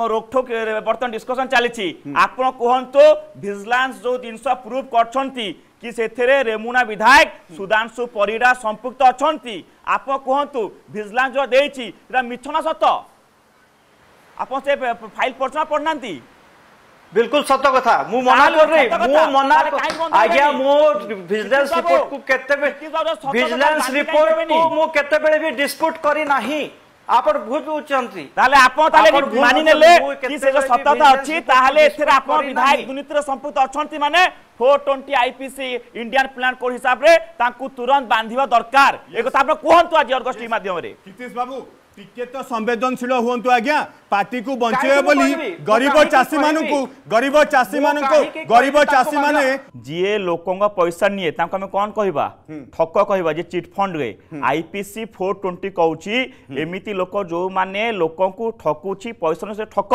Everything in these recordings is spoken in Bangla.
रोकठोक बर्तमान डिस्कसन चली आपड़ कहतु भिजिलांस जो जिनस प्रूव कर रेमुना विधायक सुधांशु परिडा संपुक्त अच्छा आप कहतु भिजिलांस जो दे मिछना सत आप से फाइल पढ़ना पढ़ना बिल्कुल सत कथा मु मना कर रही मु मना आज्ञा मो विजिलेंस रिपोर्ट को केते विजिलेंस रिपोर्ट को मु केते बेले भी डिस्प्यूट करी नाही ଆପଣ ଭୁଲ ବୁଝୁଛନ୍ତି ତାହେଲେ ଆପଣ ତାହେଲେ ମାନି ନେଲେ କି ସେ ଯୋଉ ସତ୍ୟତା ଅଛି ତାହେଲେ ଏଥିରେ ଆପଣ ବିଧାୟକ ଦୁର୍ନୀତିରେ ସମ୍ପୃକ୍ତ ଅଛନ୍ତି ମାନେ ଫୋର ଟ୍ୱେଣ୍ଟି ଆଇପିସି ଇଣ୍ଡିଆନ ପ୍ଲାନ୍ କୋଡ୍ ହିସାବରେ ତାଙ୍କୁ ତୁରନ୍ତ ବାନ୍ଧିବା ଦରକାର ଏ କଥା ଆପଣ କୁହନ୍ତୁ ଆଜି ଅର୍ଗଷ୍ଟି ମାଧ୍ୟମରେ ବାବୁ টিকে তো সংবেদনশীল হুঁতু আজ্ঞা পার্টিকে বঞ্চাইবে বলে গরিব চাষী মানুষ গরিব চাষী মানুষ গরিব চাষী মানে যিয়ে লোক পয়সা নিয়ে তাঁকু আমি কন কহবা ঠক কহবা যে চিটফন্ডে আইপিসি ফোর টোয়েন্টি কৌছি এমিতি লোক যে লোক ঠকুছি পয়সা সে ঠক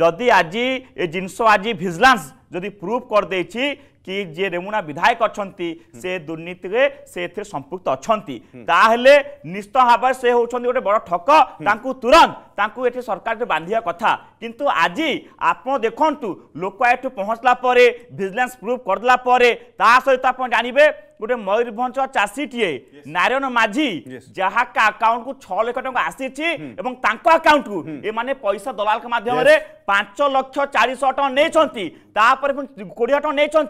যদি আজি এ জিনিস আজি ভিজিলান্স ଯଦି ପ୍ରୁଭ୍ କରିଦେଇଛି କି ଯିଏ ରେମୁଣା ବିଧାୟକ ଅଛନ୍ତି ସେ ଦୁର୍ନୀତିରେ ସେ ଏଥିରେ ସମ୍ପୃକ୍ତ ଅଛନ୍ତି ତାହେଲେ ନିଶ୍ଚିତ ଭାବରେ ସେ ହେଉଛନ୍ତି ଗୋଟେ ବଡ଼ ଠକ ତାଙ୍କୁ ତୁରନ୍ତ ତାଙ୍କୁ ଏଠି ସରକାରରେ ବାନ୍ଧିବା କଥା କିନ୍ତୁ ଆଜି ଆପଣ ଦେଖନ୍ତୁ ଲୋକ ଏଠୁ ପହଞ୍ଚିଲା ପରେ ଭିଜିଲାନ୍ସ ପ୍ରୁଭ୍ କରିଦେଲା ପରେ ତା ସହିତ ଆପଣ ଜାଣିବେ গোটে ময়ূরভঞ্জ চাষীটিয়ে নারায়ণ মাঝি যাহা আকাউন্ট কু ছ লক্ষ টাকা আসিছি এবং তাঙ্ক আকাউন্ট কু এমানে পয়সা দলাল মাধ্যমে পাঁচ লক্ষ চারিশ টাকা নিয়েছেন তাপরে কোড়ি টাকা নিয়েছেন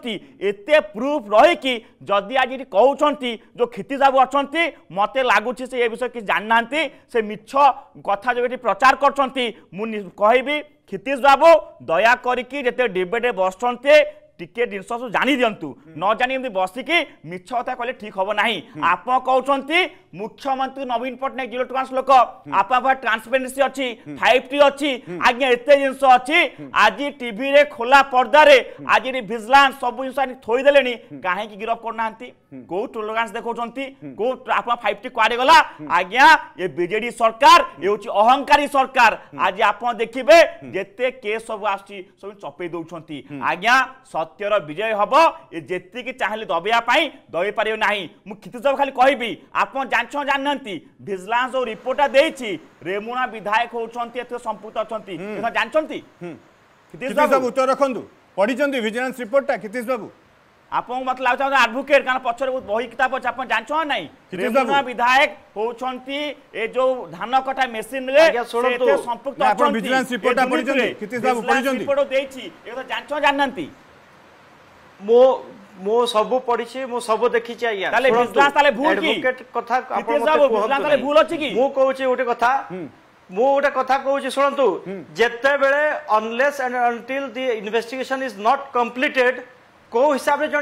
এতে প্রুফ রহিকি যদি আজ এটি কৌন যে ক্ষিতি বাবু অনেক মতো লাগুছি সে এ বিষয়ে কিছু জানি না সে মিছ কথা যে এটি প্রচার করছেন কহবি ক্ষিতিশ বাবু দয়া করিকি যেতে ডিবেটে বসছেন টিকিয়ে জিনিস সব জানি দিও ন জানি এমনি বসিকি মিছ কথা কলে ঠিক হব না আপন কৌন মুখ্যমন্ত্রী নবীন পট্টনাক জিরো টুকান্স লোক আপন পাখে ট্রান্সপেরেন্সি অছি ফাইভ টি অছি আজ্ঞা এতে জিনিস অছি আজি টিভি রে খোলা পর্দারে আজি ভিজিলান্স সব জিনিস আনি থইদেলে কাহিকি গিরফ করুনা কেউ ট্রোলোগান্স দেখছেন কেউ আপনার ফাইভ টি কুয়াড়ে গলা আজ্ঞা এ বিজেডি সরকার এ হচ্ছে অহংকারী সরকার আজ আপনার দেখবে যেতে কেস সব আসছি সব চপেই দৌঁচ আজ্ঞা সত সত্যর বিজয় হব এ যেতিকি চাহিলে দবিয়া দবিপারিব না ক্ষিতিজ খালি কহবি আপনার জাঁচ জানি ভিজিলান্স যে রিপোর্টটা দিয়েছি রেমুনা বিধায়ক হচ্ছেন এতে সম্পৃক্ত অনেক জাঁচি ক্ষিতিশবাবু উত্তর রাখুন পড়িছেন ভিজিলান্স রিপোর্টটা ক্ষিতিশবাবু ଆପଣଙ୍କୁ আপনার ଲାଗୁଛି ଆପଣ ଆଡଭୋକେଟ୍ କାରଣ ପଛରେ ବହୁତ ବହି କିତାବ ଅଛି ଆପଣ ଜାଣିଛ ନାହିଁ ବିଧାୟକ ହଉଛନ୍ତି ଏ ଯୋଉ ଧାନ କଟା ସମ୍ପୃକ୍ତ ଦେଇଛି ଏ ଜାଣିଛ ଜାଣିନାହାନ୍ତି ମୋ ମୋ ସବୁ ପଢିଛି ମୁଁ ସବୁ ଦେଖିଛି ଆଜ୍ଞା ତାହେଲେ ଭୁଲ କି କଥା ଆପଣ ତାହେଲେ ଭୁଲ ଅଛି କି ମୁଁ କହୁଛି ଗୋଟେ କଥା ମୁଁ ଗୋଟେ କଥା କହୁଛି ଶୁଣନ୍ତୁ ଯେତେବେଳେ unless and until the investigation is not completed କୋଉ ହିସାବରେ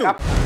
ଜଣେ ଆପଣ ବି